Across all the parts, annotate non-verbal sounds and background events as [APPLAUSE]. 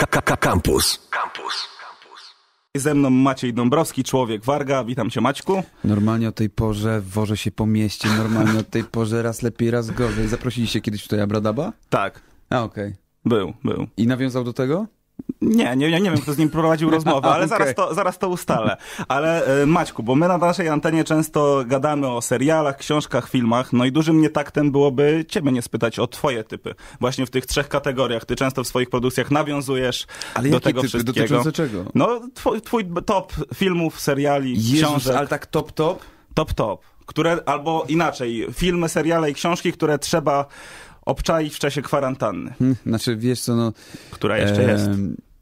KKK kampus kampus. Ze mną Maciej Dąbrowski, człowiek Warga. Witam cię, Maćku. Normalnie o tej porze wożę się po mieście, normalnie o tej porze raz lepiej, raz gorzej. Zaprosiliście kiedyś tutaj Abradaba? Tak. A, okej. Okay. Był, był. I nawiązał do tego? Nie, nie, nie, nie wiem, kto z nim prowadził [LAUGHS] rozmowę, ale okay. zaraz, to, zaraz to ustalę. Ale e, Maćku, bo my na naszej antenie często gadamy o serialach, książkach, filmach, no i dużym taktem byłoby ciebie nie spytać o twoje typy. Właśnie w tych trzech kategoriach. Ty często w swoich produkcjach nawiązujesz ale do tego typy? wszystkiego. czego? No, twój, twój top filmów, seriali, Jezus, książek. ale tak top, top? Top, top które, albo inaczej, filmy, seriale i książki, które trzeba i w czasie kwarantanny. Hmm, znaczy, wiesz co, no... Która jeszcze e, jest.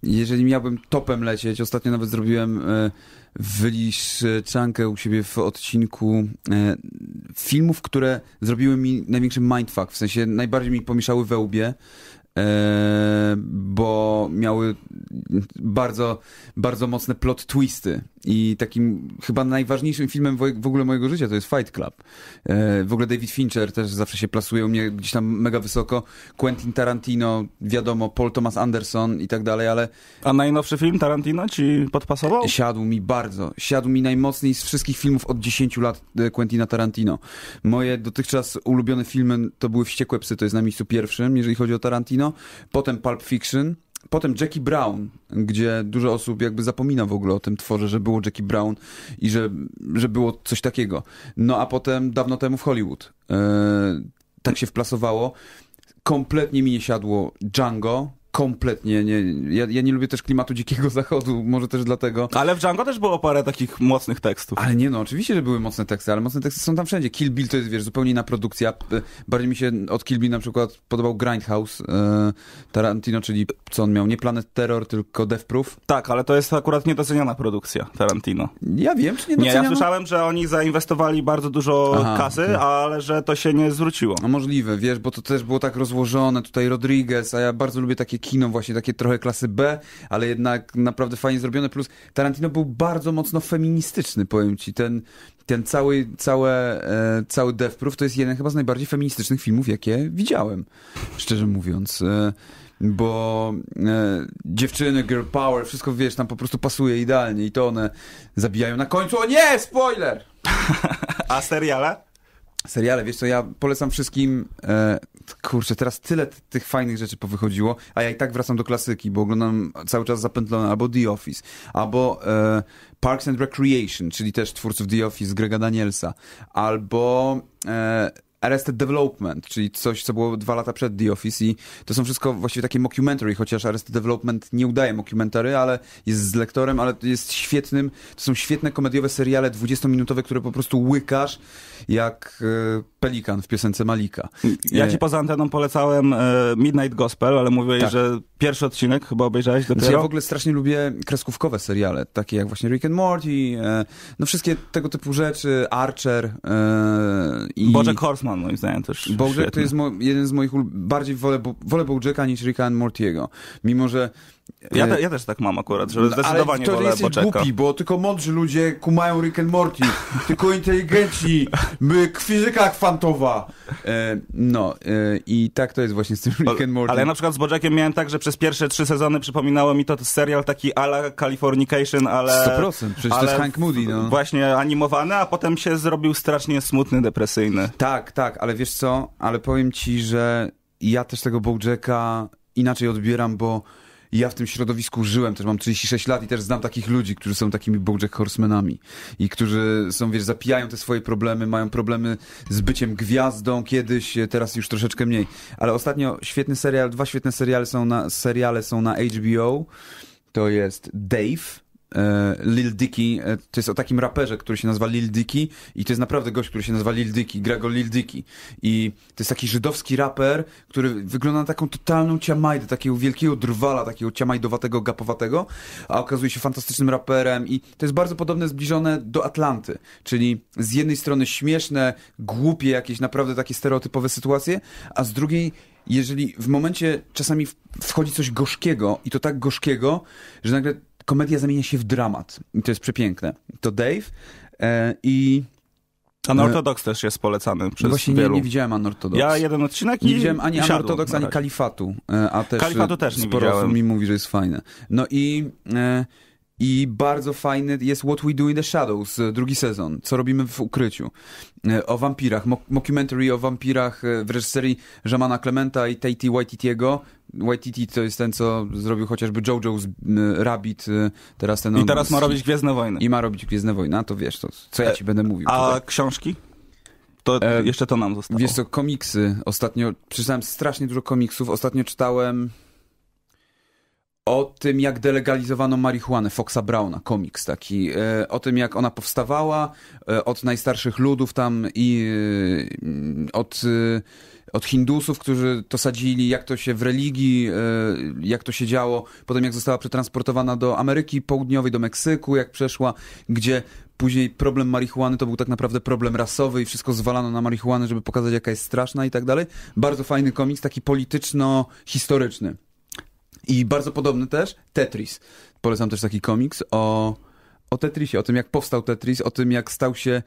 Jeżeli miałbym topem lecieć, ostatnio nawet zrobiłem... E, wyliczankę u siebie w odcinku e, filmów, które zrobiły mi największy mindfuck, w sensie najbardziej mi pomieszały we łbie, e, bo miały bardzo, bardzo mocne plot twisty. I takim chyba najważniejszym filmem w ogóle mojego życia to jest Fight Club. E, w ogóle David Fincher też zawsze się plasuje u mnie gdzieś tam mega wysoko. Quentin Tarantino, wiadomo, Paul Thomas Anderson i tak dalej, ale... A najnowszy film Tarantino ci podpasował? Siadł mi bardzo. Siadł mi najmocniej z wszystkich filmów od 10 lat e, Quentina Tarantino. Moje dotychczas ulubione filmy to były Wściekłe Psy, to jest na miejscu pierwszym, jeżeli chodzi o Tarantino. Potem Pulp Fiction, Potem Jackie Brown, gdzie dużo osób jakby zapomina w ogóle o tym tworze, że było Jackie Brown i że, że było coś takiego. No a potem dawno temu w Hollywood. Yy, tak się wplasowało. Kompletnie mi nie siadło Django, kompletnie nie. Ja, ja, nie lubię też klimatu dzikiego [LAUGHS] zachodu, może też dlatego. Ale w Django też było parę takich mocnych tekstów. Ale nie no, oczywiście, że były mocne teksty, ale mocne teksty są tam wszędzie. Kill Bill to jest, wiesz, zupełnie inna produkcja. Bardziej mi się od Kill Bill na przykład podobał Grindhouse e, Tarantino, czyli co on miał? Nie Planet Terror, tylko Death Proof. Tak, ale to jest akurat niedoceniana produkcja Tarantino. Ja wiem, czy nie Nie, ja słyszałem, że oni zainwestowali bardzo dużo Aha, kasy, ale że to się nie zwróciło. No możliwe, wiesz, bo to też było tak rozłożone. Tutaj Rodriguez, a ja bardzo lubię takie takie kino właśnie, takie trochę klasy B, ale jednak naprawdę fajnie zrobione, plus Tarantino był bardzo mocno feministyczny, powiem ci, ten, ten cały, całe, e, cały Death Proof to jest jeden chyba z najbardziej feministycznych filmów, jakie widziałem, szczerze mówiąc. E, bo e, dziewczyny, girl power, wszystko wiesz, tam po prostu pasuje idealnie i to one zabijają na końcu. O nie, spoiler! [LAUGHS] A seriale? Seriale, wiesz co, ja polecam wszystkim e, kurczę, teraz tyle tych fajnych rzeczy powychodziło, a ja i tak wracam do klasyki, bo oglądam cały czas zapętlone albo The Office, albo e, Parks and Recreation, czyli też twórców The Office, Grega Danielsa, albo e, Arrested Development, czyli coś, co było dwa lata przed The Office i to są wszystko właściwie takie mockumentary, chociaż Arrested Development nie udaje mockumentary, ale jest z lektorem, ale jest świetnym, to są świetne komediowe seriale 20-minutowe, które po prostu łykasz jak e, Pelikan w piosence Malika. Ja e, ci poza anteną polecałem e, Midnight Gospel, ale mówiłeś, tak. że pierwszy odcinek chyba obejrzałeś dopiero. Znaczy, ja w ogóle strasznie lubię kreskówkowe seriale, takie jak właśnie Rick and Morty, no wszystkie tego typu rzeczy, Archer i... Bojack Horseman Batman, moim zdaniem też. Bojack to jest jeden z moich. Bardziej wolę, wolę Bojacka niż Ricka and Mortiego. Mimo, że ja, ja, też tak mam akurat, że no, zdecydowanie ale wolę jesteś głupi, bo tylko mądrzy ludzie kumają Rick and Morty, tylko inteligenci, my, fizyka kwantowa. E, no e, i tak to jest właśnie z tym Rick and Morty. Ale ja na przykład z Boczekiem miałem tak, że przez pierwsze trzy sezony przypominało mi to serial taki ala Californication, ale... 100%, przecież ale to jest Hank Moody, no. Właśnie animowany, a potem się zrobił strasznie smutny, depresyjny. Tak, tak, ale wiesz co, ale powiem ci, że ja też tego Bojacka inaczej odbieram, bo i ja w tym środowisku żyłem, też mam 36 lat i też znam takich ludzi, którzy są takimi Bojack Horsemanami i którzy są, wiesz, zapijają te swoje problemy, mają problemy z byciem gwiazdą kiedyś, e, teraz już troszeczkę mniej. Ale ostatnio świetny serial, dwa świetne seriale są na, seriale są na HBO. To jest Dave, E, Lil Dicky, e, to jest o takim raperze, który się nazywa Lil Dicky i to jest naprawdę gość, który się nazywa Lil Dicky, Grego Lil Dicky i to jest taki żydowski raper, który wygląda na taką totalną ciamajdę, takiego wielkiego drwala, takiego ciamajdowatego, gapowatego, a okazuje się fantastycznym raperem i to jest bardzo podobne, zbliżone do Atlanty, czyli z jednej strony śmieszne, głupie jakieś naprawdę takie stereotypowe sytuacje, a z drugiej jeżeli w momencie czasami wchodzi coś gorzkiego i to tak gorzkiego, że nagle komedia zamienia się w dramat. I to jest przepiękne. To Dave e, i... Unorthodox e, też jest polecany przez no właśnie wielu. Nie, nie widziałem Unorthodox. Ja jeden odcinek i Nie widziałem ani siadłem, Unorthodox, ani Kalifatu. E, a też Kalifatu e, też nie sporo widziałem. mi mówi, że jest fajne. No i... E, i bardzo fajny jest What We Do in the Shadows, drugi sezon, co robimy w ukryciu, o wampirach, mockumentary o wampirach w reżyserii Żamana Clementa i Tatey Waititiego, Waititi to jest ten, co zrobił chociażby Jojo z Rabbit, y, teraz ten... I teraz ma robić Gwiezdne Wojny. I ma robić Gwiezdne Wojny, a to wiesz, to co ja e, ci będę mówił. A tutaj. książki? To e, jeszcze to nam zostało. Wiesz co, komiksy. Ostatnio przeczytałem strasznie dużo komiksów. Ostatnio czytałem o tym, jak delegalizowano marihuanę Foxa Browna, komiks taki, e, o tym, jak ona powstawała e, od najstarszych ludów tam i y, od y, od Hindusów, którzy to sadzili, jak to się w religii, e, jak to się działo, potem jak została przetransportowana do Ameryki Południowej, do Meksyku, jak przeszła, gdzie później problem marihuany to był tak naprawdę problem rasowy i wszystko zwalano na marihuanę, żeby pokazać jaka jest straszna i tak dalej. Bardzo fajny komiks, taki polityczno-historyczny. I bardzo podobny też Tetris. Polecam też taki komiks o o Tetrisie, o tym jak powstał Tetris, o tym jak stał się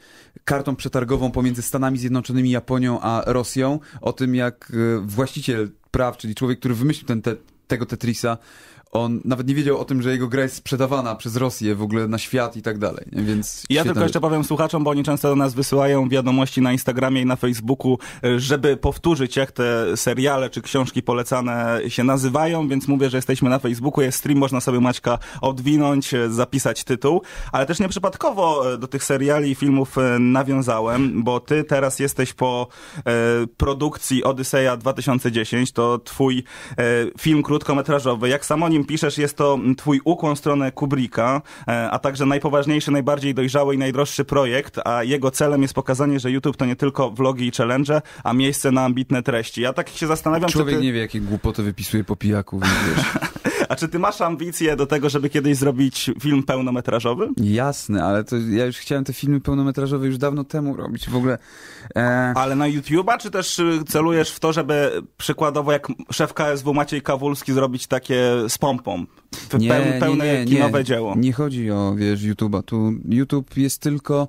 kartą przetargową pomiędzy Stanami Zjednoczonymi, Japonią a Rosją, o tym jak e, właściciel praw, czyli człowiek, który wymyślił ten te tego Tetrisa, on nawet nie wiedział o tym, że jego gra jest sprzedawana przez Rosję w ogóle na świat i tak dalej. Więc ja tylko jeszcze powiem słuchaczom, bo oni często do nas wysyłają wiadomości na Instagramie i na Facebooku, e, żeby powtórzyć, jak te seriale czy książki polecane się nazywają, więc mówię, że jesteśmy na Facebooku, jest stream, można sobie Maćka odwinąć, e, zapisać tytuł, ale też nieprzypadkowo e, do tych seriali i filmów nawiązałem, bo ty teraz jesteś po produkcji Odyseja 2010, to twój film krótkometrażowy, jak sam o nim piszesz, jest to twój ukłon w stronę Kubricka, e, a także najpoważniejszy, najbardziej dojrzały i najdroższy projekt, a jego celem jest pokazanie, że YouTube to nie tylko vlogi i challenge, a miejsce na ambitne treści. Ja tak się zastanawiam, Człowiek czy ty... nie wie, jakie głupoty wypisuje po pijaku, wiesz. [LAUGHS] A czy ty masz ambicje do tego, żeby kiedyś zrobić film pełnometrażowy? Jasne, ale to ja już chciałem te filmy pełnometrażowe już dawno temu robić w ogóle. E... Ale na YouTube'a, czy też y, celujesz w to, żeby przykładowo jak szef KSW Maciej Kawulski zrobić takie z pompą? Nie, pełne, nie, nie, kinowe nie. dzieło. Nie chodzi o, wiesz, YouTube'a. Tu YouTube jest tylko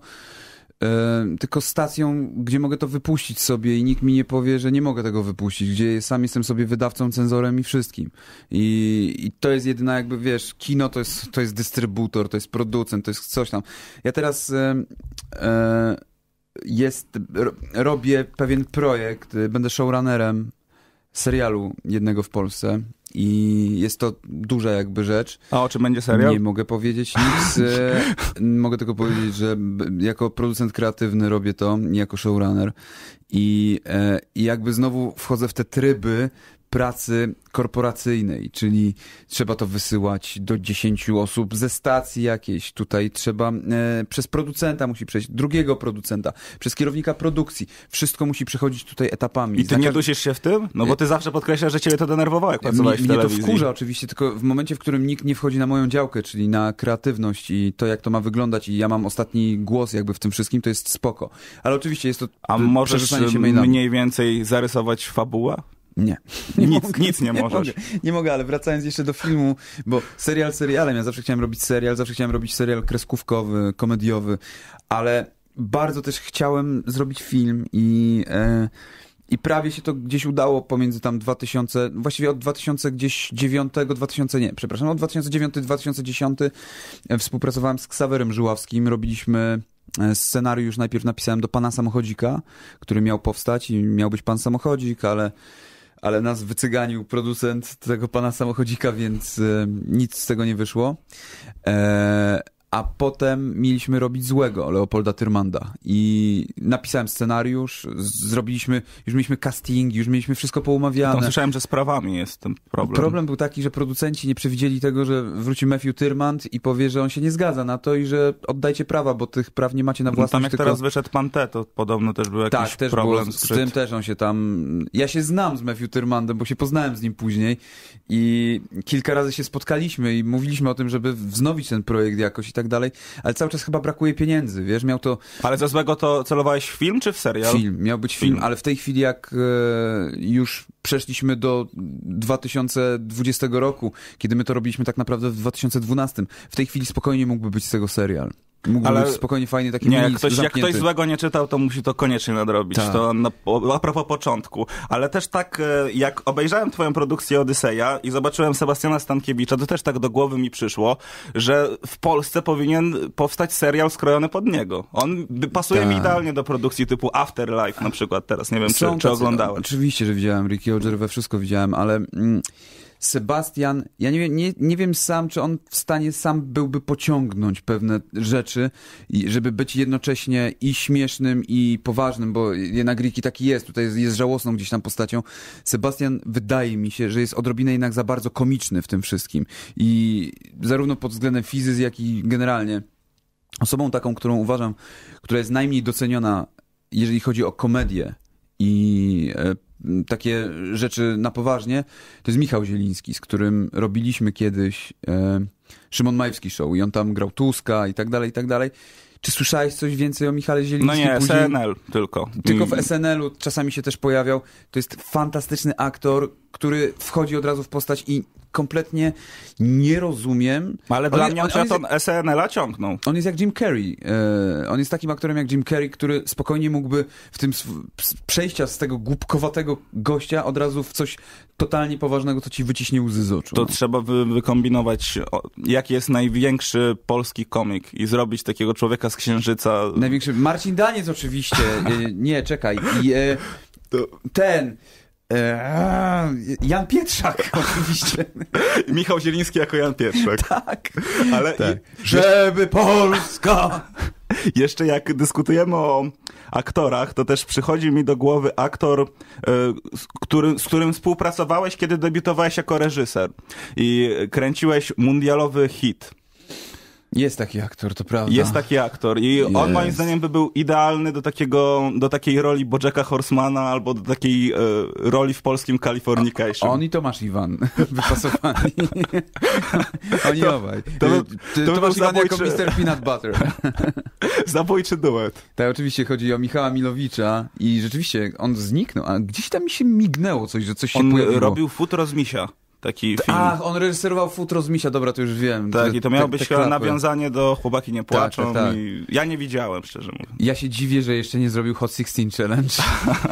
E, tylko stacją, gdzie mogę to wypuścić sobie i nikt mi nie powie, że nie mogę tego wypuścić, gdzie sam jestem sobie wydawcą, cenzorem i wszystkim. I, i to jest jedyna jakby, wiesz, kino to jest, to jest dystrybutor, to jest producent, to jest coś tam. Ja teraz e, e, jest, robię pewien projekt, będę showrunnerem serialu jednego w Polsce, i jest to duża jakby rzecz. A o czym będzie serial? Nie mogę powiedzieć nic. [LAUGHS] E, mogę tylko powiedzieć, że jako producent kreatywny robię to, nie jako showrunner. I, e, I jakby znowu wchodzę w te tryby pracy korporacyjnej, czyli trzeba to wysyłać do 10 osób ze stacji jakiejś. Tutaj trzeba e, przez producenta musi przejść, drugiego producenta, przez kierownika produkcji. Wszystko musi przechodzić tutaj etapami. I ty nie dusisz się w tym? No bo ty e, zawsze podkreślasz, że ciebie to denerwowało, jak pracowałeś mnie, w telewizji. Mnie to wkurza oczywiście, tylko w momencie, w którym nikt nie wchodzi na moją działkę, czyli na kreatywność i to, jak to ma wyglądać i ja mam ostatni głos jakby w tym wszystkim, to jest spoko. Ale oczywiście jest to A możesz się mniej więcej zarysować fabuła? Nie. [LAUGHS] nie nic, mogę, nic nie, nie Mogę, nie mogę, ale wracając jeszcze do filmu, bo serial serialem, ja zawsze chciałem robić serial, zawsze chciałem robić serial kreskówkowy, komediowy, ale bardzo też chciałem zrobić film i... E, i prawie się to gdzieś udało pomiędzy tam 2000, właściwie od 2009, 2000, nie, przepraszam, od 2009-2010 współpracowałem z Ksawerem Żuławskim, robiliśmy e, scenariusz, najpierw napisałem do Pana Samochodzika, który miał powstać i miał być Pan Samochodzik, ale ale nas wycyganił producent tego pana samochodzika, więc e, nic z tego nie wyszło. E, a potem mieliśmy robić złego Leopolda Tyrmanda. I napisałem scenariusz, zrobiliśmy, już mieliśmy casting, już mieliśmy wszystko poumawiane. Tam słyszałem, że z prawami jest ten problem. Problem był taki, że producenci nie przewidzieli tego, że wróci Matthew Tyrmand i powie, że on się nie zgadza na to i że oddajcie prawa, bo tych praw nie macie na no własność. No tam jak tylko... teraz wyszedł Pante, to podobno też był jakiś tak, też problem. Z, z tym też on się tam... Ja się znam z Matthew Tyrmandem, bo się poznałem z nim później i kilka razy się spotkaliśmy i mówiliśmy o tym, żeby wznowić ten projekt jakoś i tak tak dalej, ale cały czas chyba brakuje pieniędzy, wiesz, miał to... Ale za złego to celowałeś w film czy w serial? Film, miał być film, film. ale w tej chwili jak e, już przeszliśmy do 2020 roku, kiedy my to robiliśmy tak naprawdę w 2012, w tej chwili spokojnie mógłby być z tego serial. Mógł ale być spokojnie fajnie taki nie, jak ktoś, jak ktoś złego nie czytał, to musi to koniecznie nadrobić. Ta. To na, a propos początku. Ale też tak, e, jak obejrzałem twoją produkcję Odyseja i zobaczyłem Sebastiana Stankiewicza, to też tak do głowy mi przyszło, że w Polsce powinien powstać serial skrojony pod niego. On pasuje Ta. mi tak. idealnie do produkcji typu Afterlife na przykład teraz. Nie wiem, czy, czy oglądałem. Oczywiście, że widziałem Ricky Oger, wszystko widziałem, ale... Mm, Sebastian, ja nie, nie, nie wiem sam, czy on w stanie sam byłby pociągnąć pewne rzeczy, żeby być jednocześnie i śmiesznym, i poważnym, bo jednak Ricky taki jest, tutaj jest, jest żałosną gdzieś tam postacią. Sebastian wydaje mi się, że jest odrobinę jednak za bardzo komiczny w tym wszystkim i zarówno pod względem fizyz, jak i generalnie. Osobą taką, którą uważam, która jest najmniej doceniona, jeżeli chodzi o komedię i e, takie rzeczy na poważnie, to jest Michał Zieliński, z którym robiliśmy kiedyś e, Szymon Majewski Show i on tam grał Tuska i tak dalej, i tak dalej. Czy słyszałeś coś więcej o Michale Zielińskim? No nie, Później... SNL tylko. Tylko w mm. SNL-u czasami się też pojawiał. To jest fantastyczny aktor, który wchodzi od razu w postać i kompletnie nie rozumiem. Ale dla mnie on, on, on, SNL-a ciągnął. On jest jak Jim Carrey. E, on jest takim aktorem jak Jim Carrey, który spokojnie mógłby w tym przejścia z tego głupkowatego gościa od razu w coś totalnie poważnego, co ci wyciśnie łzy z oczu. To trzeba wy wykombinować, jaki jest największy polski komik i zrobić takiego człowieka z księżyca. Największy. Marcin Daniec oczywiście. [LAUGHS] E, nie, czekaj. I, e, ten. Eee, Jan Pietrzak [LAUGHS] oczywiście. [LAUGHS] Michał Zieliński jako Jan Pietrzak. [LAUGHS] tak. Ale tak. Żeby Polska... Jeszcze jak dyskutujemy o aktorach, to też przychodzi mi do głowy aktor, e, który, z którym współpracowałeś, kiedy debiutowałeś jako reżyser i kręciłeś mundialowy hit. Jest taki aktor, to prawda. Jest taki aktor i on moim zdaniem by był idealny do takiego, do takiej roli Bojacka Horsemana albo do takiej e, roli w polskim Californication. on i Tomasz Iwan [LAUGHS] wypasowani. [LAUGHS] Oni to, obaj. To, to, to, to Iwan zabójczy... jako Mr. Peanut Butter. [LAUGHS] zabójczy duet. Tak, oczywiście chodzi o Michała Milowicza i rzeczywiście on zniknął, a gdzieś tam mi się mignęło coś, że coś się on pojawiło. On robił futro z misia. Taki film. Ach, on reżyserował Futro z Misia, dobra, to już wiem. Tak, i to miało być nawiązanie do Chłopaki nie tak, płaczą. Tak, tak, tak. I ja nie widziałem, szczerze mówiąc. Ja się dziwię, że jeszcze nie zrobił Hot 16 Challenge.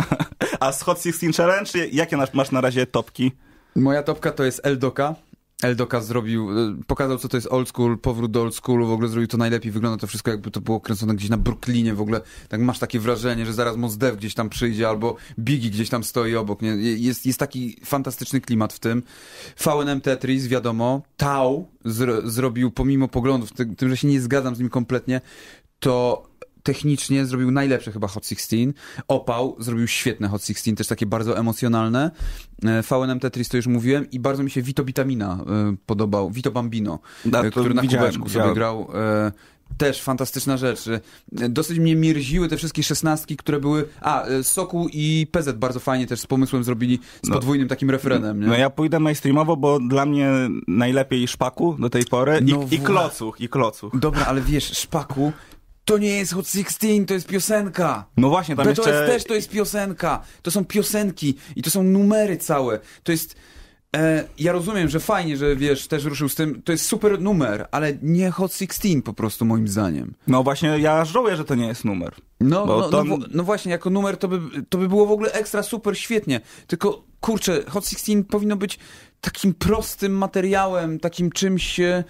[LAUGHS] A z Hot 16 Challenge, jakie masz na razie topki? Moja topka to jest Eldoka. Eldoka zrobił, e, pokazał co to jest old school, powrót do old schoolu, w ogóle zrobił to najlepiej, wygląda to wszystko jakby to było kręcone gdzieś na Brooklynie, w ogóle tak masz takie wrażenie, że zaraz Mos Def gdzieś tam przyjdzie albo Biggie gdzieś tam stoi obok, nie? Jest, jest taki fantastyczny klimat w tym. VNM Tetris, wiadomo, Tau zrobił pomimo poglądów, tym, że się nie zgadzam z nim kompletnie, to technicznie zrobił najlepsze chyba Hot 16. Opał zrobił świetne Hot 16, też takie bardzo emocjonalne. E, VNM Tetris to już mówiłem i bardzo mi się Vito Vitamina e, podobał. Vito Bambino, da, e, który na kubeczku sobie grał. Też fantastyczna rzecz. Dosyć mnie mierziły te wszystkie szesnastki, które były... A, Soku i PZ bardzo fajnie też z pomysłem zrobili, z no. podwójnym takim referenem. Nie? No ja pójdę mainstreamowo, bo dla mnie najlepiej Szpaku do tej pory i, no, i Klocuch, i Klocuch. Dobra, ale wiesz, Szpaku to nie jest Hot 16, to jest piosenka. No właśnie, tam BTOS jest też to jest piosenka. To są piosenki i to są numery całe. To jest... E, ja rozumiem, że fajnie, że wiesz, też ruszył z tym. To jest super numer, ale nie Hot 16 po prostu moim zdaniem. No właśnie, ja żałuję, że to nie jest numer. No, no, no, tam... no, no, właśnie, jako numer to by, to by było w ogóle ekstra super świetnie. Tylko kurczę, Hot 16 powinno być takim prostym materiałem, takim czymś, e,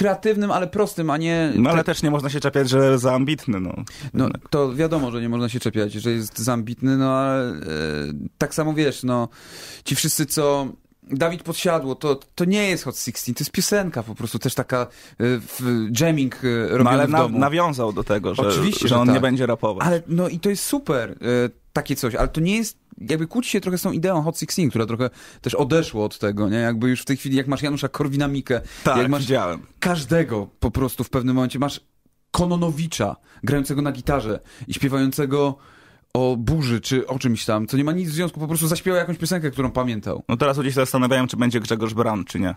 kreatywnym, ale prostym, a nie... No ale też nie można się czepiać, że za ambitny, no. No to wiadomo, że nie można się czepiać, że jest za ambitny, no ale e, tak samo wiesz, no ci wszyscy, co Dawid Podsiadło, to, to nie jest Hot 16, to jest piosenka po prostu, też taka y, jamming robiona e, no, ale w na, nawiązał do tego, że, Oczywiście, że, że on tak. nie będzie rapował. Ale no i to jest super, e, takie coś, ale to nie jest jakby kłóci się trochę z tą ideą Hot Sixteen, która trochę też odeszło od tego, nie? Jakby już w tej chwili, jak masz Janusza Korwinamikę, tak, jak masz widziałem. każdego po prostu w pewnym momencie, masz Kononowicza grającego na gitarze i śpiewającego o burzy czy o czymś tam, co nie ma nic w związku, po prostu zaśpiewał jakąś piosenkę, którą pamiętał. No teraz ludzie się zastanawiają, czy będzie Grzegorz Brown, czy nie.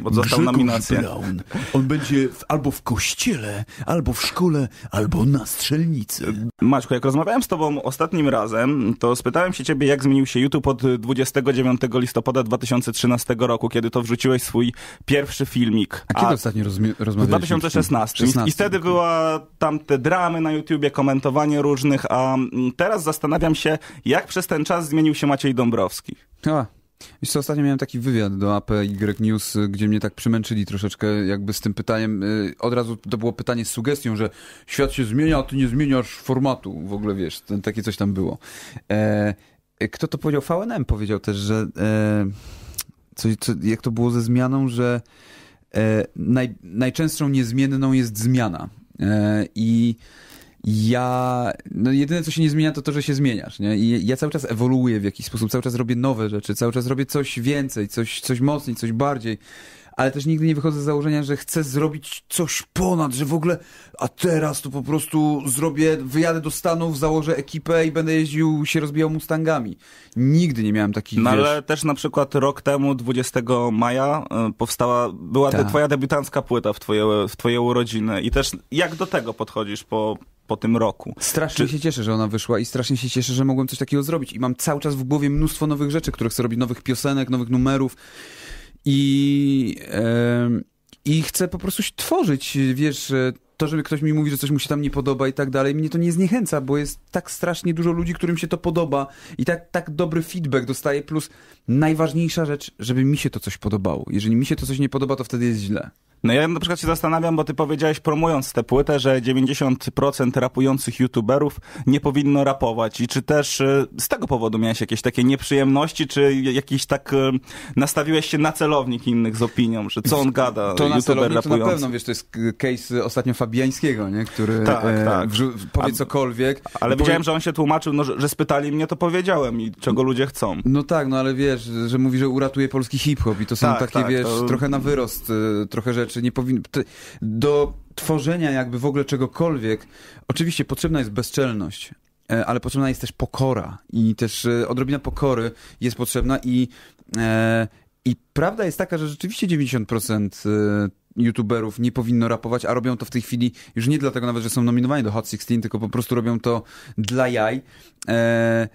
Bo został dostał nominację. Brown. On będzie w, albo w kościele, albo w szkole, albo na strzelnicy. Maćku, jak rozmawiałem z tobą ostatnim razem, to spytałem się ciebie, jak zmienił się YouTube od 29 listopada 2013 roku, kiedy to wrzuciłeś swój pierwszy filmik. A, A kiedy ostatnio rozmawialiśmy? W 2016. 16. I wtedy była tam te dramy na YouTubie, komentowanie różnych, a mm, teraz teraz zastanawiam się, jak przez ten czas zmienił się Maciej Dąbrowski. A. Wiesz co, ostatnio miałem taki wywiad do APY News, y, gdzie mnie tak przymęczyli troszeczkę jakby z tym pytaniem. Y, od razu to było pytanie z sugestią, że świat się zmienia, a ty nie zmieniasz formatu. W ogóle wiesz, ten, takie coś tam było. E, e kto to powiedział? VNM powiedział też, że e, coś, co, jak to było ze zmianą, że e, naj, najczęstszą niezmienną jest zmiana. E, I ja, no jedyne co się nie zmienia to to, że się zmieniasz, nie? I ja cały czas ewoluuję w jakiś sposób, cały czas robię nowe rzeczy, cały czas robię coś więcej, coś, coś mocniej, coś bardziej ale też nigdy nie wychodzę z założenia, że chcę zrobić coś ponad, że w ogóle, a teraz to po prostu zrobię, wyjadę do Stanów, założę ekipę i będę jeździł, się rozbijał Mustangami. Nigdy nie miałem takich, No wiesz... ale też na przykład rok temu, 20 maja y, powstała, była Ta. Tak. twoja debiutancka płyta w twoje, w twoje urodziny i też jak do tego podchodzisz po, po tym roku. Strasznie Czy... się cieszę, że ona wyszła i strasznie się cieszę, że mogłem coś takiego zrobić. I mam cały czas w głowie mnóstwo nowych rzeczy, które chcę robić, nowych piosenek, nowych numerów. I, I chcę po prostu tworzyć, wiesz, e, to, żeby ktoś mi mówi, że coś mu się tam nie podoba i tak dalej, mnie to nie zniechęca, bo jest tak strasznie dużo ludzi, którym się to podoba i tak, tak dobry feedback dostaję, plus najważniejsza rzecz, żeby mi się to coś podobało. Jeżeli mi się to coś nie podoba, to wtedy jest źle. No ja na przykład się zastanawiam, bo ty powiedziałeś promując tę płytę, że 90% rapujących youtuberów nie powinno rapować i czy też y, z tego powodu miałeś jakieś takie nieprzyjemności, czy jakiś tak y, nastawiłeś się na celownik innych z opinią, że co on gada, to youtuber rapujący. To na pewno, wiesz, to jest case ostatnio Fabiańskiego, nie? który tak, e, tak. powie cokolwiek. Ale widziałem, że on się tłumaczył, no, że, że spytali mnie, to powiedziałem i czego ludzie chcą. No tak, no ale wiesz, że mówi, że uratuje polski hip-hop i to są tak, takie, tak, wiesz, to... trochę na wyrost, y, trochę rzeczy rzeczy nie powinny. Do tworzenia jakby w ogóle czegokolwiek oczywiście potrzebna jest bezczelność, e, ale potrzebna jest też pokora i też e, odrobina pokory jest potrzebna i, e, i prawda jest taka, że rzeczywiście 90% youtuberów nie powinno rapować, a robią to w tej chwili już nie dlatego nawet, że są nominowani do Hot 16, tylko po prostu robią to dla jaj. E,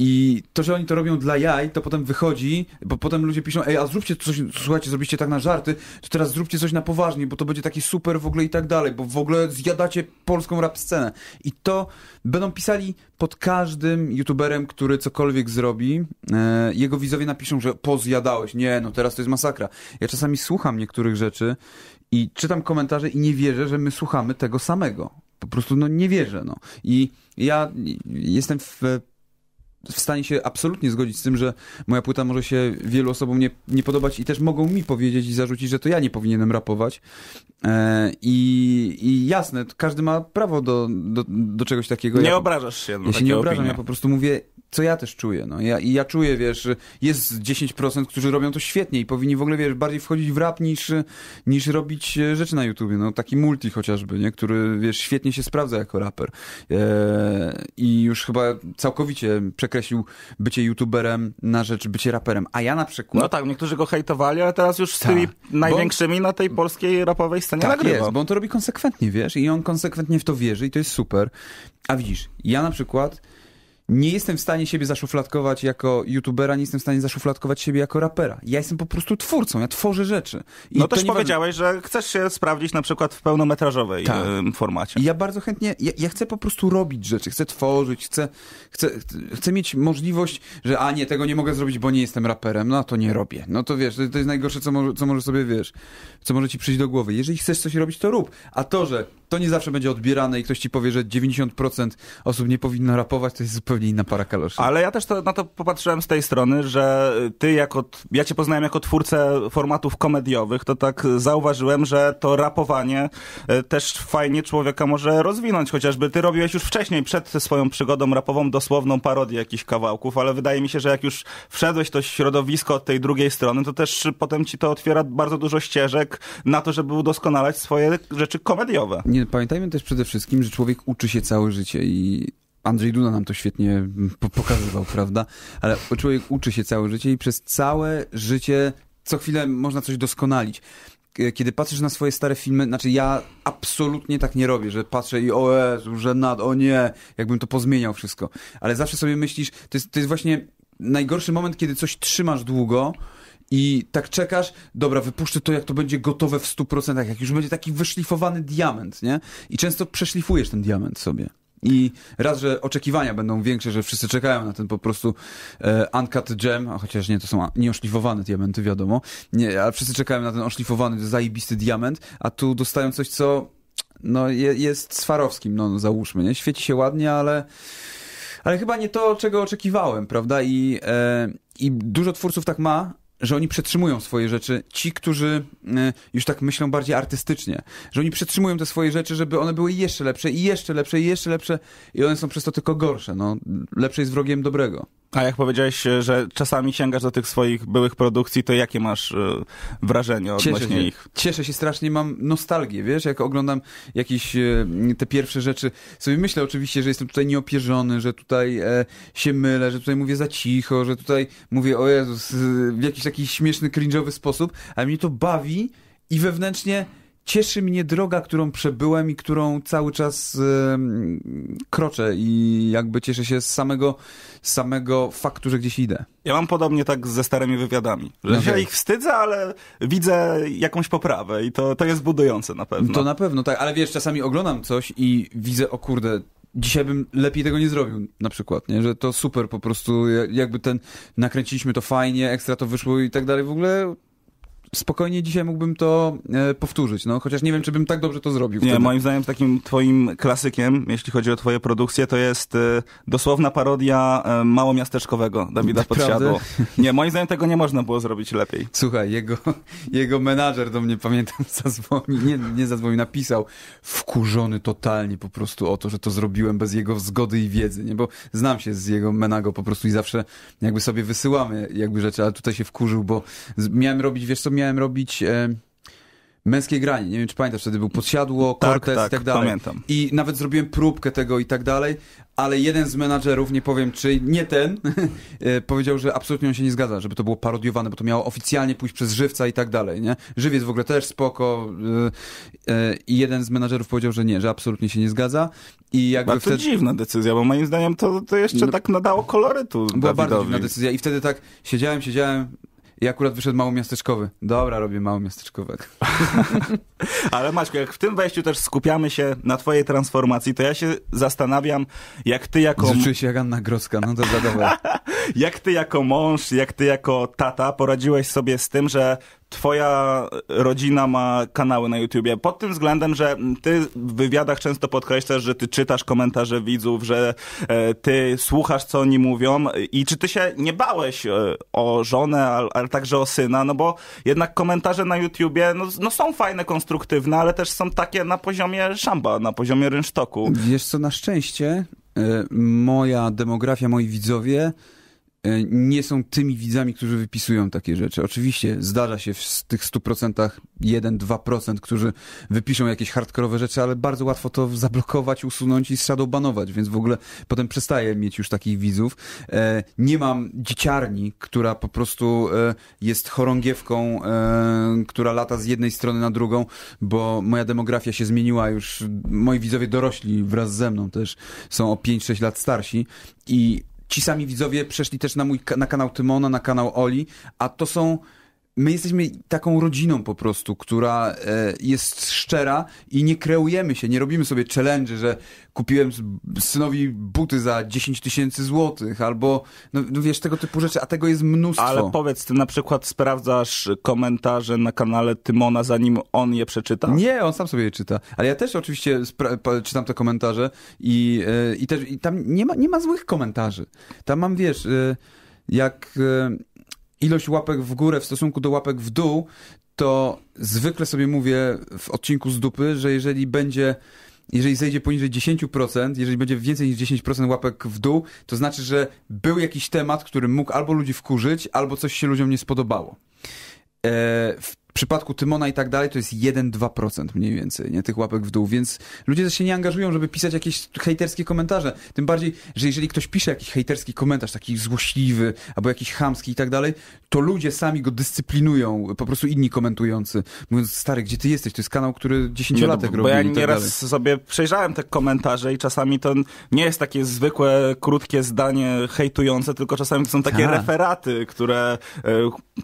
i to, że oni to robią dla jaj, to potem wychodzi, bo potem ludzie piszą, ej, a zróbcie coś, słuchajcie, zrobiliście tak na żarty, to teraz zróbcie coś na poważnie, bo to będzie taki super w ogóle i tak dalej, bo w ogóle zjadacie polską rap scenę. I to będą pisali pod każdym youtuberem, który cokolwiek zrobi. E, jego widzowie napiszą, że pozjadałeś. Nie, no teraz to jest masakra. Ja czasami słucham niektórych rzeczy i czytam komentarze i nie wierzę, że my słuchamy tego samego. Po prostu no nie wierzę, no. I ja jestem w w stanie się absolutnie zgodzić z tym, że moja płyta może się wielu osobom nie, nie podobać i też mogą mi powiedzieć i zarzucić, że to ja nie powinienem rapować. E, i, I jasne, każdy ma prawo do, do, do czegoś takiego. Nie ja, obrażasz się. Ja się nie obrażam, ja po prostu mówię, co ja też czuję. No. Ja, I ja czuję, wiesz, jest 10%, którzy robią to świetnie i powinni w ogóle, wiesz, bardziej wchodzić w rap niż, niż robić e, rzeczy na YouTubie. No, taki multi chociażby, nie? który, wiesz, świetnie się sprawdza jako raper. Eee, I już chyba całkowicie przekreślił bycie YouTuberem na rzecz bycie raperem. A ja na przykład... No tak, niektórzy go hejtowali, ale teraz już z Ta. tymi tak, największymi na tej polskiej rapowej scenie tak nagrywa. jest, bo on to robi konsekwentnie, wiesz, i on konsekwentnie w to wierzy i to jest super. A widzisz, ja na przykład nie jestem w stanie siebie zaszufladkować jako youtubera, nie jestem w stanie zaszufladkować siebie jako rapera. Ja jestem po prostu twórcą, ja tworzę rzeczy. I no też powiedziałeś, że chcesz się sprawdzić na przykład w pełnometrażowej tak. Y, formacie. Ja bardzo chętnie, ja, ja, chcę po prostu robić rzeczy, chcę tworzyć, chcę, chcę, chcę mieć możliwość, że a nie, tego nie mogę zrobić, bo nie jestem raperem, no to nie robię. No to wiesz, to, to jest najgorsze, co może, co może sobie, wiesz, co może ci przyjść do głowy. Jeżeli chcesz coś robić, to rób. A to, że to nie zawsze będzie odbierane i ktoś ci powie, że 90% osób nie powinno rapować, to jest zupełnie inna para kaloszy. Ale ja też to, na to popatrzyłem z tej strony, że ty jako, ja cię poznałem jako twórcę formatów komediowych, to tak zauważyłem, że to rapowanie e, też fajnie człowieka może rozwinąć, chociażby ty robiłeś już wcześniej, przed swoją przygodą rapową, dosłowną parodię jakichś kawałków, ale wydaje mi się, że jak już wszedłeś to środowisko od tej drugiej strony, to też potem ci to otwiera bardzo dużo ścieżek na to, żeby udoskonalać swoje rzeczy komediowe. Nie nie, pamiętajmy też przede wszystkim, że człowiek uczy się całe życie i Andrzej Duda nam to świetnie pokazywał, prawda? Ale człowiek uczy się całe życie i przez całe życie co chwilę można coś doskonalić kiedy patrzysz na swoje stare filmy, znaczy ja absolutnie tak nie robię, że patrzę i o Jezu, że nad, o nie, jakbym to pozmieniał wszystko. Ale zawsze sobie myślisz, to jest, to jest właśnie najgorszy moment, kiedy coś trzymasz długo, i tak czekasz, dobra, wypuszczę to, jak to będzie gotowe w 100%, jak już będzie taki wyszlifowany diament, nie? I często przeszlifujesz ten diament sobie. I raz, że oczekiwania będą większe, że wszyscy czekają na ten po prostu e, uncut gem, a chociaż nie, to są nieoszlifowane diamenty, wiadomo, nie, ale wszyscy czekają na ten oszlifowany, zajebisty diament, a tu dostają coś, co no, je, jest swarowskim, no, załóżmy, nie? Świeci się ładnie, ale ale chyba nie to, czego oczekiwałem, prawda? I, e, I dużo twórców tak ma, że oni przetrzymują swoje rzeczy, ci, którzy e, już tak myślą bardziej artystycznie, że oni przetrzymują te swoje rzeczy, żeby one były jeszcze lepsze i jeszcze lepsze i jeszcze lepsze i one są przez to tylko gorsze. No, lepsze jest wrogiem dobrego. A jak powiedziałeś, e, że czasami sięgasz do tych swoich byłych produkcji, to jakie masz e, wrażenie odnośnie się, ich? Cieszę się strasznie, mam nostalgię, wiesz, jak oglądam jakieś e, te pierwsze rzeczy, sobie myślę oczywiście, że jestem tutaj nieopierzony, że tutaj e, się mylę, że tutaj mówię za cicho, że tutaj mówię o Jezus w jakiś taki śmieszny, cringe'owy sposób, ale mnie to bawi i wewnętrznie cieszy mnie droga, którą przebyłem i którą cały czas kroczę i jakby cieszę się z samego, samego faktu, że gdzieś idę. Ja mam podobnie tak ze starymi wywiadami, że okay. No się ich wstydzę, ale widzę jakąś poprawę i to, to jest budujące na pewno. To na pewno, tak, ale wiesz, czasami oglądam coś i widzę, o kurde, dzisiaj bym lepiej tego nie zrobił, na przykład, nie? że to super po prostu, jakby ten, nakręciliśmy to fajnie, ekstra to wyszło i tak dalej, w ogóle spokojnie dzisiaj mógłbym to e, powtórzyć, no, chociaż nie wiem, czy bym tak dobrze to zrobił. Nie, wtedy. moim zdaniem takim twoim klasykiem, jeśli chodzi o twoje produkcje, to jest e, dosłowna parodia e, małomiasteczkowego Dawida Podsiadło. [LAUGHS] Nie, moim zdaniem tego nie można było zrobić lepiej. Słuchaj, jego, jego menadżer do mnie, pamiętam, [LAUGHS] zadzwonił, nie, nie zadzwonił, napisał, wkurzony totalnie po prostu o to, że to zrobiłem bez jego zgody i wiedzy, nie, bo znam się z jego menago po prostu i zawsze jakby sobie wysyłamy jakby rzeczy, ale tutaj się wkurzył, bo miałem robić, wiesz co, miałem robić e, męskie granie. Nie wiem, czy pamiętasz, wtedy był podsiadło, tak, tak, i tak dalej. Pamiętam. I nawet zrobiłem próbkę tego i tak dalej, ale jeden z menadżerów, nie powiem czy nie ten, [LAUGHS] e, powiedział, że absolutnie on się nie zgadza, żeby to było parodiowane, bo to miało oficjalnie pójść przez żywca i tak dalej, nie? Żywiec w ogóle też spoko. E, e, I jeden z menadżerów powiedział, że nie, że absolutnie się nie zgadza. I jakby Bardzo wtedy... dziwna decyzja, bo moim zdaniem to, to jeszcze no, tak nadało kolorytu Była Dawidowi. bardzo dziwna decyzja i wtedy tak siedziałem, siedziałem, i akurat wyszedł małomiasteczkowy. Dobra, robię małomiasteczkowego. [LAUGHS] Ale Maćku, jak w tym wejściu też skupiamy się na twojej transformacji, to ja się zastanawiam, jak ty jako... Czuję się jak Anna Groska, no to zadowolę. [LAUGHS] jak ty jako mąż, jak ty jako tata poradziłeś sobie z tym, że twoja rodzina ma kanały na YouTubie. Pod tym względem, że ty w wywiadach często podkreślasz, że ty czytasz komentarze widzów, że e, ty słuchasz, co oni mówią i czy ty się nie bałeś e, o żonę, ale także o syna, no bo jednak komentarze na YouTubie no, no są fajne, konstruktywne, ale też są takie na poziomie szamba, na poziomie rynsztoku. Wiesz co, na szczęście e, moja demografia, moi widzowie E, nie są tymi widzami, którzy wypisują takie rzeczy. Oczywiście zdarza się w tych 100% 1-2%, którzy wypiszą jakieś hardkorowe rzeczy, ale bardzo łatwo to zablokować, usunąć i shadowbanować, więc w ogóle potem przestaję mieć już takich widzów. E, nie mam dzieciarni, która po prostu e, jest chorągiewką, która lata z jednej strony na drugą, bo moja demografia się zmieniła już. Moi widzowie dorośli wraz ze mną też są o 5-6 lat starsi i ci sami widzowie przeszli też na mój na kanał Tymona, na kanał Oli, a to są my jesteśmy taką rodziną po prostu, która e, jest szczera i nie kreujemy się, nie robimy sobie challenge, że kupiłem synowi buty za 10 tysięcy złotych, albo no, no, wiesz, tego typu rzeczy, a tego jest mnóstwo. Ale powiedz, ty na przykład sprawdzasz komentarze na kanale Tymona, zanim on je przeczyta? Nie, on sam sobie je czyta. Ale ja też oczywiście czytam te komentarze i, e, i też i tam nie ma, nie ma złych komentarzy. Tam mam, wiesz... E, jak ilość łapek w górę w stosunku do łapek w dół, to zwykle sobie mówię w odcinku z dupy, że jeżeli będzie jeżeli zejdzie poniżej 10%, jeżeli będzie więcej niż 10% łapek w dół, to znaczy, że był jakiś temat, który mógł albo ludzi wkurzyć, albo coś się ludziom nie spodobało. Eee, w przypadku Tymona i tak dalej to jest 1-2% mniej więcej, nie? Tych łapek w dół, więc ludzie też się nie angażują, żeby pisać jakieś hejterskie komentarze. Tym bardziej, że jeżeli ktoś pisze jakiś hejterski komentarz, taki złośliwy, albo jakiś chamski i tak dalej, to ludzie sami go dyscyplinują, po prostu inni komentujący. Mówiąc, stary, gdzie ty jesteś? To jest kanał, który lat dziesięciolatek no, robi. Bo ja tak nieraz sobie przejrzałem te komentarze i czasami to nie jest takie zwykłe, krótkie zdanie hejtujące, tylko czasami to są takie tak. referaty, które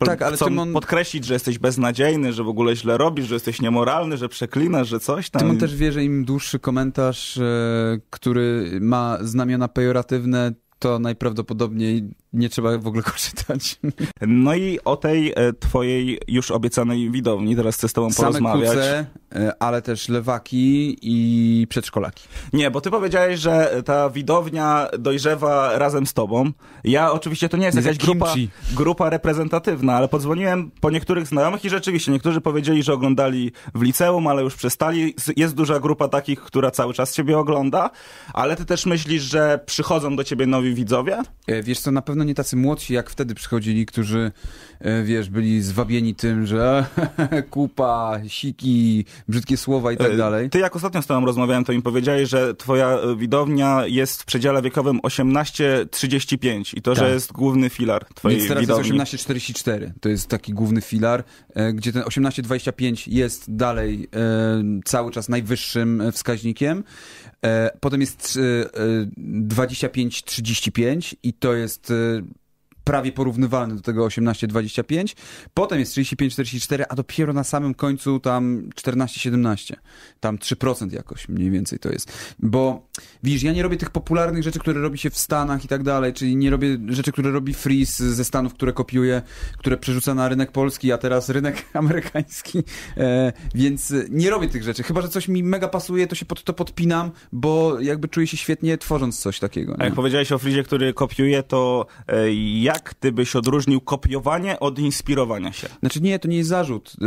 e, tak, ale chcą on... podkreślić, że jesteś beznadziejny beznadziejny, że w ogóle źle robisz, że jesteś niemoralny, że przeklinasz, że coś tam. Tymon też wierzę, im dłuższy komentarz, e, który ma znamiona pejoratywne, to najprawdopodobniej nie trzeba w ogóle [LAUGHS] korzystać. No i o tej e, twojej już obiecanej widowni teraz chcę z tobą Same porozmawiać. Kuce, e, ale też lewaki i przedszkolaki. Nie, bo ty powiedziałeś, że ta widownia dojrzewa razem z tobą. Ja oczywiście to nie jest nie jakaś grupa, grupa reprezentatywna, ale podzwoniłem po niektórych znajomych i rzeczywiście niektórzy powiedzieli, że oglądali w liceum, ale już przestali. Jest duża grupa takich, która cały czas ciebie ogląda, ale ty też myślisz, że przychodzą do ciebie nowi widzowie? E, wiesz co, na pewno pewno nie tacy młodsi, jak wtedy przychodzili, którzy, e, wiesz, byli zwabieni tym, że [LAUGHS] kupa, siki, brzydkie słowa i tak e, dalej. Ty jak ostatnio z tobą rozmawiałem, to mi powiedziałeś, że twoja e, widownia jest w przedziale wiekowym 18-35 i to, tak. że jest główny filar twojej Więc teraz widowni. jest 18-44, to jest taki główny filar, gdzie ten 18-25 jest dalej cały czas najwyższym wskaźnikiem. E, potem jest 25-35 e, e, i to jest prawie porównywalny do tego 18-25. Potem jest 35-44, a dopiero na samym końcu tam 14-17. Tam 3% jakoś mniej więcej to jest. Bo widzisz, ja nie robię tych popularnych rzeczy, które robi się w Stanach i tak dalej, czyli nie robię rzeczy, które robi Freeze ze Stanów, które kopiuje, które przerzuca na rynek polski, a teraz rynek [LAUGHS] amerykański. E, więc nie robię tych rzeczy. Chyba, że coś mi mega pasuje, to się pod to podpinam, bo jakby czuję się świetnie tworząc coś takiego. Nie? A jak powiedziałeś o Freezie, który kopiuje, to e, ja jak ty byś odróżnił kopiowanie od inspirowania się? Znaczy nie, to nie jest zarzut. E, e,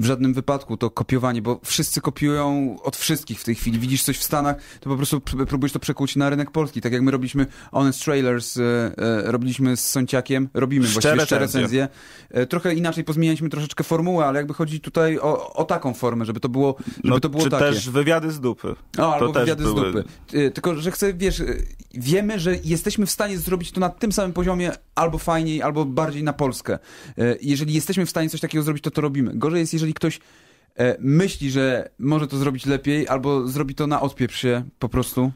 w żadnym wypadku to kopiowanie, bo wszyscy kopiują od wszystkich w tej chwili. Widzisz coś w Stanach, to po prostu próbujesz to przekuć na rynek polski. Tak jak my robiliśmy Honest Trailers, e, robiliśmy z Sąciakiem, robimy szczere właściwie szczere recenzje. Trochę inaczej pozmienialiśmy troszeczkę formułę, ale jakby chodzi tutaj o, o taką formę, żeby to było, no żeby no, to było czy takie. też wywiady z dupy. O, albo wywiady z dupy. Tylko, że chcę, wiesz, wiemy, że jesteśmy w stanie zrobić to na tym samym poziomie, poziomie albo fajniej, albo bardziej na Polskę. E, jeżeli jesteśmy w stanie coś takiego zrobić, to to robimy. Gorzej jest, jeżeli ktoś e, myśli, że może to zrobić lepiej, albo zrobi to na odpieprz po prostu.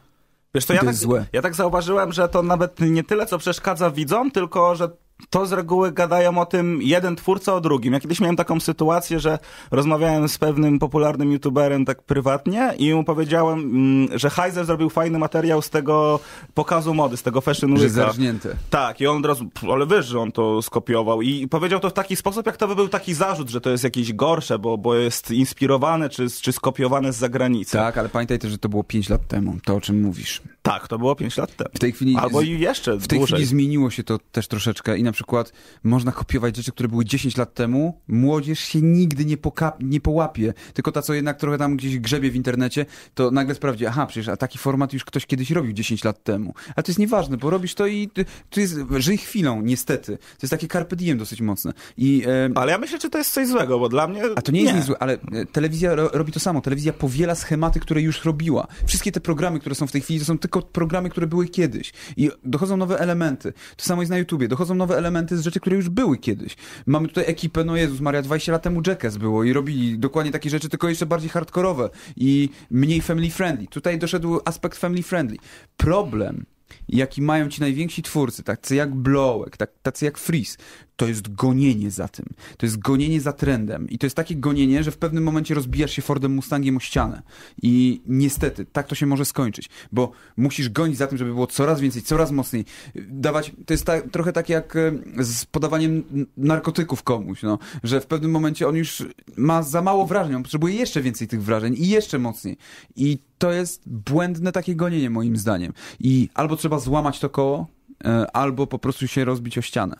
Wiesz, to, to tak ja, ja tak zauważyłem, że to nawet nie tyle, co przeszkadza widzom, tylko że to z reguły gadają o tym jeden twórca o drugim. Ja kiedyś miałem taką sytuację, że rozmawiałem z pewnym popularnym youtuberem tak prywatnie i mu powiedziałem, mm, że Heiser zrobił fajny materiał z tego pokazu mody, z tego fashion weeka. Że zarżnięty. Tak, i on od razu, ale wiesz, że on to skopiował i powiedział to w taki sposób, jak to by był taki zarzut, że to jest jakieś gorsze, bo, bo jest inspirowane czy, czy skopiowane z zagranicy. Tak, ale pamiętaj też, że to było 5 lat temu, to o czym mówisz. Tak, to było 5 lat temu. W tej chwili, Albo i jeszcze W tej dłużej. chwili zmieniło się to też troszeczkę i na przykład można kopiować rzeczy, które były 10 lat temu. Młodzież się nigdy nie, poka- nie połapie. Tylko ta, co jednak trochę tam gdzieś grzebie w internecie, to nagle sprawdzi, aha, przecież a taki format już ktoś kiedyś robił 10 lat temu. Ale to jest nieważne, bo robisz to i to jest, żyj chwilą, niestety. To jest takie carpe diem dosyć mocne. I, e... Ale ja myślę, że to jest coś złego, bo dla mnie... A to nie, nie. jest nic złego, ale e, telewizja ro- robi to samo. Telewizja powiela schematy, które już robiła. Wszystkie te programy, które są w tej chwili, to są tylko tylko programy, które były kiedyś. I dochodzą nowe elementy. To samo jest na YouTubie. Dochodzą nowe elementy z rzeczy, które już były kiedyś. Mamy tutaj ekipę, no Jezus Maria, 20 lat temu Jackass było i robili dokładnie takie rzeczy, tylko jeszcze bardziej hardkorowe i mniej family friendly. Tutaj doszedł aspekt family friendly. Problem jaki mają ci najwięksi twórcy, tacy jak Blowek, tak, tacy jak Freeze, to jest gonienie za tym. To jest gonienie za trendem. I to jest takie gonienie, że w pewnym momencie rozbijasz się Fordem Mustangiem o ścianę. I niestety, tak to się może skończyć, bo musisz gonić za tym, żeby było coraz więcej, coraz mocniej. Dawać, to jest ta, trochę tak jak e, z podawaniem narkotyków komuś, no, że w pewnym momencie on już ma za mało wrażeń, on potrzebuje jeszcze więcej tych wrażeń i jeszcze mocniej. I to jest błędne takie gonienie moim zdaniem. I albo trzeba złamać to koło, e, albo po prostu się rozbić o ścianę.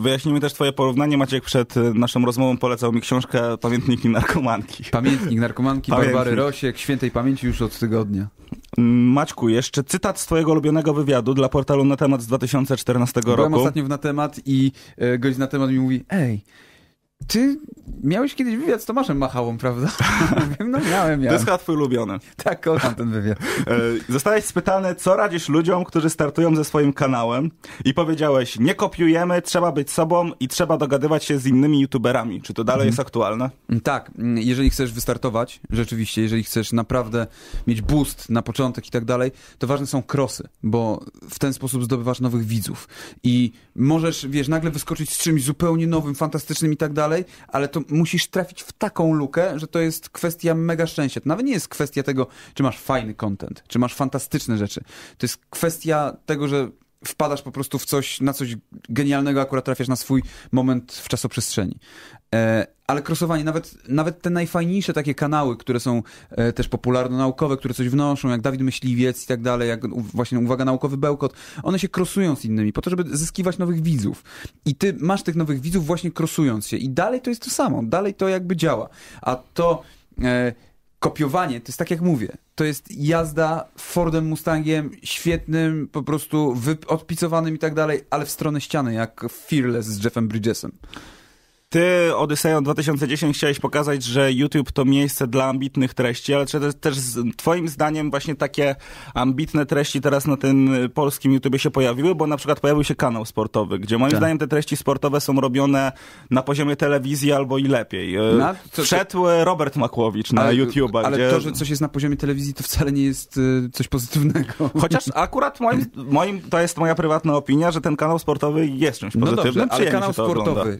Wyjaśnijmy też twoje porównanie. Maciek przed y, naszą rozmową polecał mi książkę Pamiętniki narkomanki. [LAUGHS] Pamiętnik narkomanki Pamiętnik. Barbary Rosiek, świętej pamięci już od tygodnia. Mm, Maćku, jeszcze cytat z twojego ulubionego wywiadu dla portalu Na Temat z 2014 roku. Byłem ostatnio w Na Temat i e, gość Na Temat mi mówi, ej, ty miałeś kiedyś wywiad z Tomaszem Machałą, prawda? Tak. [LAUGHS] No miałem, miałem. To jest chyba twój ulubiony. Tak, kocham ten wywiad. E, zostałeś spytany, co radzisz ludziom, którzy startują ze swoim kanałem i powiedziałeś, nie kopiujemy, trzeba być sobą i trzeba dogadywać się z innymi youtuberami. Czy to dalej mhm. jest aktualne? Mm, tak, mm, jeżeli chcesz wystartować, rzeczywiście, jeżeli chcesz naprawdę mieć boost na początek i tak dalej, to ważne są krosy, bo w ten sposób zdobywasz nowych widzów i możesz, wiesz, nagle wyskoczyć z czymś zupełnie nowym, fantastycznym i tak dalej, dalej, ale to musisz trafić w taką lukę, że to jest kwestia mega szczęścia. To nawet nie jest kwestia tego, czy masz fajny content, czy masz fantastyczne rzeczy. To jest kwestia tego, że wpadasz po prostu w coś, na coś genialnego, akurat trafiasz na swój moment w czasoprzestrzeni. E, ale krosowanie, nawet, nawet te najfajniejsze takie kanały, które są e, też popularno-naukowe, które coś wnoszą, jak Dawid Myśliwiec i tak dalej, jak u, właśnie Uwaga Naukowy Bełkot, one się krosują z innymi po to, żeby zyskiwać nowych widzów. I ty masz tych nowych widzów właśnie krosując się. I dalej to jest to samo, dalej to jakby działa. A to... E, kopiowanie, to jest tak jak mówię, to jest jazda Fordem Mustangiem, świetnym, po prostu odpicowanym i tak dalej, ale w stronę ściany, jak Fearless z Jeffem Bridgesem. Ty, Odyseją 2010, chciałeś pokazać, że YouTube to miejsce dla ambitnych treści, ale czy też, z twoim zdaniem właśnie takie ambitne treści teraz na tym polskim YouTube się pojawiły? Bo na przykład pojawił się kanał sportowy, gdzie moim tak. zdaniem te treści sportowe są robione na poziomie telewizji albo i lepiej. E, na, to, Wszedł to... E, Robert Makłowicz na YouTube, Ale gdzie... to, że coś jest na poziomie telewizji, to wcale nie jest e, coś pozytywnego. [LAUGHS] Chociaż akurat moim, moim to jest moja prywatna opinia, że ten kanał sportowy jest czymś pozytywnym. No dobrze, ale kanał sportowy... Ogląda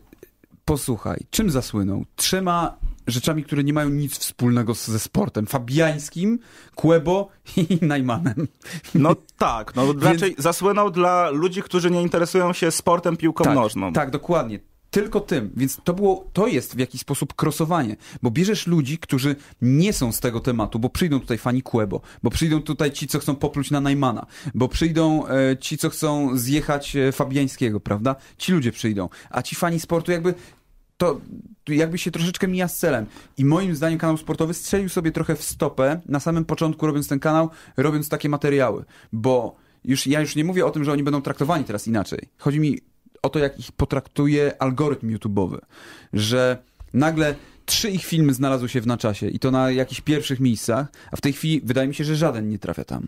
posłuchaj, czym zasłynął? Trzema rzeczami, które nie mają nic wspólnego ze sportem. Fabiańskim, Kłebo i [LAUGHS] Najmanem. No tak, no raczej Więc... zasłynął dla ludzi, którzy nie interesują się sportem piłką tak, nożną. Tak, dokładnie tylko tym. Więc to było, to jest w jakiś sposób krosowanie, bo bierzesz ludzi, którzy nie są z tego tematu, bo przyjdą tutaj fani Kuebo, bo przyjdą tutaj ci, co chcą popluć na Najmana, bo przyjdą e, ci, co chcą zjechać e, Fabiańskiego, prawda? Ci ludzie przyjdą, a ci fani sportu jakby to jakby się troszeczkę mija z celem. I moim zdaniem kanał sportowy strzelił sobie trochę w stopę na samym początku, robiąc ten kanał, robiąc takie materiały, bo już, ja już nie mówię o tym, że oni będą traktowani teraz inaczej. Chodzi mi o to, jak ich potraktuje algorytm YouTube'owy. Że nagle trzy ich filmy znalazły się w na czasie i to na jakichś pierwszych miejscach, a w tej chwili wydaje mi się, że żaden nie trafia tam.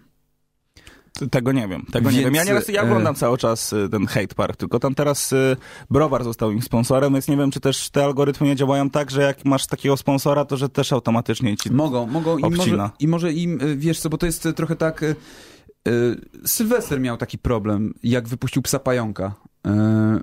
Tego nie wiem, tego więc, nie wiem. Ja nieraz, ja e- oglądam e... cały czas e, ten Hate Park, tylko tam teraz y, Browar został im sponsorem, więc nie wiem, czy też te algorytmy nie działają tak, że jak masz takiego sponsora, to że też automatycznie ci Mogą, mogą i może, i może im, wiesz co, bo to jest trochę tak... Y, Sylwester miał taki problem, jak wypuścił psa pająka Yy,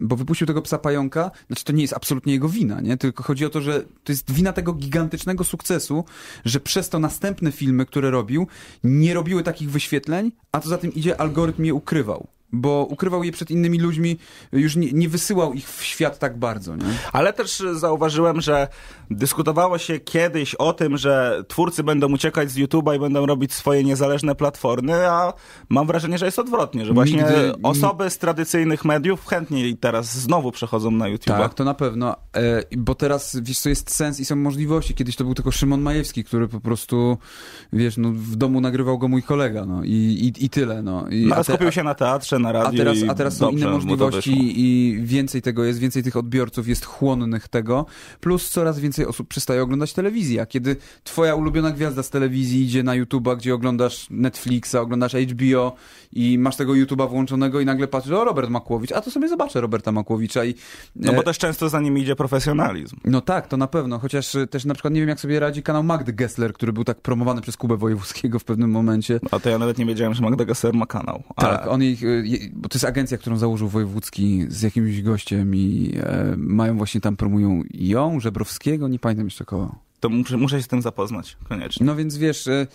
bo wypuścił tego psa pająka, znaczy to nie jest absolutnie jego wina, nie? Tylko chodzi o to, że to jest wina tego gigantycznego sukcesu, że przez to następne filmy, które robił, nie robiły takich wyświetleń, a co za tym idzie, algorytm je ukrywał bo ukrywał je przed innymi ludźmi, już nie, nie, wysyłał ich w świat tak bardzo. Nie? Ale też e, zauważyłem, że dyskutowało się kiedyś o tym, że twórcy będą uciekać z YouTube'a i będą robić swoje niezależne platformy, a mam wrażenie, że jest odwrotnie, że właśnie Nigdy... osoby z tradycyjnych mediów chętniej teraz znowu przechodzą na YouTube'a. Tak, to na pewno, e, bo teraz wiesz co, jest sens i są możliwości. Kiedyś to był tylko Szymon Majewski, który po prostu, wiesz, no, w domu nagrywał go mój kolega, no i, i, i tyle. No, I, no a skupił te... się na teatrze, na radio. A teraz, a teraz są dobrze, inne możliwości i więcej tego jest, więcej tych odbiorców jest chłonnych tego, plus coraz więcej osób przestaje oglądać telewizję, a kiedy twoja ulubiona gwiazda z telewizji idzie na YouTube'a, gdzie oglądasz Netflixa, oglądasz HBO i masz tego YouTube'a włączonego i nagle patrzysz, o Robert Makłowicz, a to sobie zobaczę Roberta Makłowicza i... No bo e, też często za nim idzie profesjonalizm. No tak, to na pewno, chociaż e, też na przykład nie wiem, jak sobie radzi kanał Magdy Gessler, który był tak promowany przez Kubę Wojewódzkiego w pewnym momencie. A to ja nawet nie wiedziałem, że Magda Gessler ma kanał. Ale... Tak, on ich, e, bo to jest agencja, którą założył Wojewódzki z jakimś gościem i e, mają właśnie tam, promują ją, Żebrowskiego, nie pamiętam jeszcze koło. To muszę, muszę się z tym zapoznać, koniecznie. No więc wiesz... E,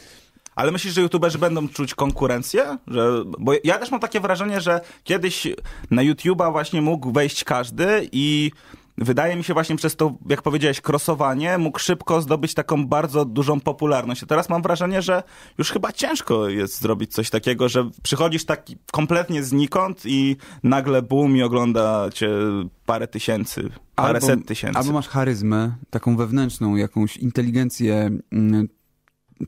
ale myślisz, że youtuberzy będą czuć konkurencję? Że, bo ja też mam takie wrażenie, że kiedyś na YouTube'a właśnie mógł wejść każdy i wydaje mi się właśnie przez to, jak powiedziałeś, krosowanie, mógł szybko zdobyć taką bardzo dużą popularność. A teraz mam wrażenie, że już chyba ciężko jest zrobić coś takiego, że przychodzisz taki kompletnie znikąd i nagle boom i ogląda cię parę tysięcy, paręset tysięcy. Albo masz charyzmę, taką wewnętrzną, jakąś inteligencję mm,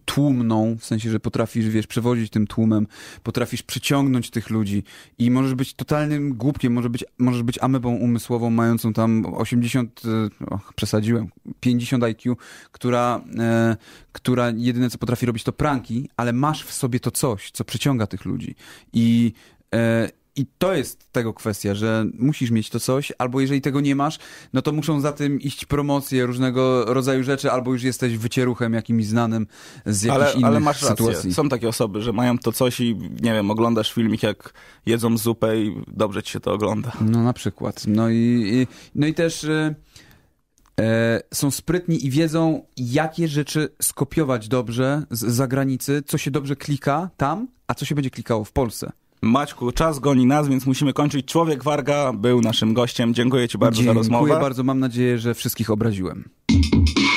tłumną, w sensie, że potrafisz, wiesz, przewodzić tym tłumem, potrafisz przyciągnąć tych ludzi i możesz być totalnym głupkiem, możesz być, możesz być amebą umysłową mającą tam 80, e, och, przesadziłem, 50 IQ, która, e, która jedyne co potrafi robić to pranki, ale masz w sobie to coś, co przyciąga tych ludzi i e, i to jest tego kwestia, że musisz mieć to coś, albo jeżeli tego nie masz, no to muszą za tym iść promocje różnego rodzaju rzeczy, albo już jesteś wycieruchem jakimś znanym z jakiejś ale, innych ale masz rację. sytuacji. Są takie osoby, że mają to coś i nie wiem, oglądasz filmik jak jedzą zupę i dobrze ci się to ogląda. No na przykład. No i, i no i też... Y, e, są sprytni i wiedzą, jakie rzeczy skopiować dobrze z zagranicy, co się dobrze klika tam, a co się będzie klikało w Polsce. Maćku, czas goni nas, więc musimy kończyć. Człowiek Warga był naszym gościem. Dziękuję Ci bardzo Dziękuję za rozmowę. Dziękuję bardzo. Mam nadzieję, że wszystkich obraziłem.